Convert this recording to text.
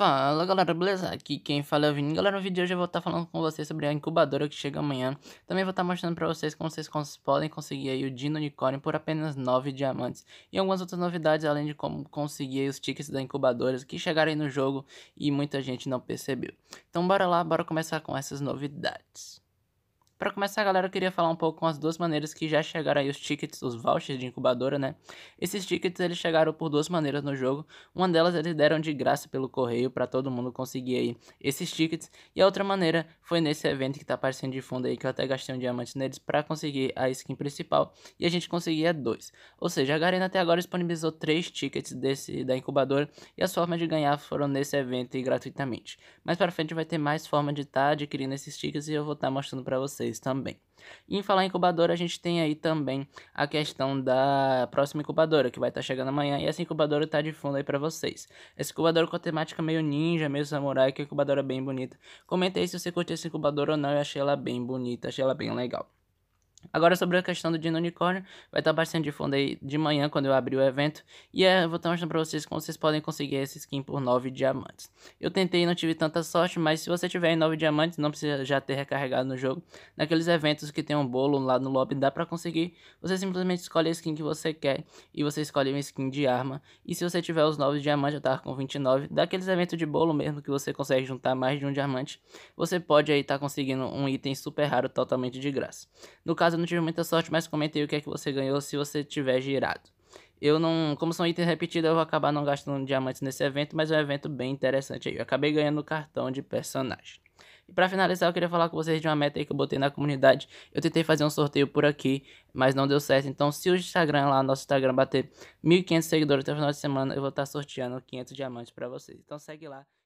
Fala galera, beleza? Aqui quem fala é o Vini. Galera, no vídeo de hoje eu vou estar tá falando com vocês sobre a incubadora que chega amanhã. Também vou estar tá mostrando para vocês como vocês podem conseguir aí o Dino Unicórnio por apenas 9 diamantes. E algumas outras novidades, além de como conseguir os tickets da incubadora que chegaram aí no jogo e muita gente não percebeu. Então bora lá, bora começar com essas novidades. Para começar, galera, eu queria falar um pouco com as duas maneiras que já chegaram aí os tickets, os vouchers de incubadora, né? Esses tickets eles chegaram por duas maneiras no jogo. Uma delas eles deram de graça pelo correio para todo mundo conseguir aí esses tickets, e a outra maneira foi nesse evento que tá aparecendo de fundo aí que eu até gastei um diamante neles para conseguir a skin principal e a gente conseguia dois. Ou seja, a Garena até agora disponibilizou três tickets desse da incubadora e as formas de ganhar foram nesse evento e gratuitamente. Mais para frente vai ter mais forma de estar tá adquirindo esses tickets e eu vou estar tá mostrando para vocês vocês também. E em falar em incubadora, a gente tem aí também a questão da próxima incubadora, que vai estar tá chegando amanhã, e essa incubadora está de fundo aí para vocês. Essa incubadora com a temática meio ninja, meio samurai, que é uma incubadora bem bonita. Comenta aí se você curtiu essa incubadora ou não, eu achei ela bem bonita, achei ela bem legal. Agora sobre a questão do Dino Unicórnio, vai estar bastante de fundo aí de manhã quando eu abrir o evento. E é, vou estar mostrando pra vocês como vocês podem conseguir esse skin por 9 diamantes. Eu tentei e não tive tanta sorte, mas se você tiver em 9 diamantes, não precisa já ter recarregado no jogo. Naqueles eventos que tem um bolo lá no lobby, dá pra conseguir. Você simplesmente escolhe a skin que você quer e você escolhe uma skin de arma. E se você tiver os 9 diamantes, eu tava com 29, daqueles eventos de bolo mesmo que você consegue juntar mais de um diamante, você pode aí estar tá conseguindo um item super raro totalmente de graça. No caso caso eu não tive muita sorte, mas comentei o que é que você ganhou se você tiver girado. Eu não, como são itens repetidos, eu vou acabar não gastando diamantes nesse evento, mas é um evento bem interessante aí. Eu acabei ganhando cartão de personagem. E para finalizar, eu queria falar com vocês de uma meta aí que eu botei na comunidade. Eu tentei fazer um sorteio por aqui, mas não deu certo. Então, se o Instagram lá, nosso Instagram bater 1500 seguidores até o final de semana, eu vou estar tá sorteando 500 diamantes para vocês. Então, segue lá.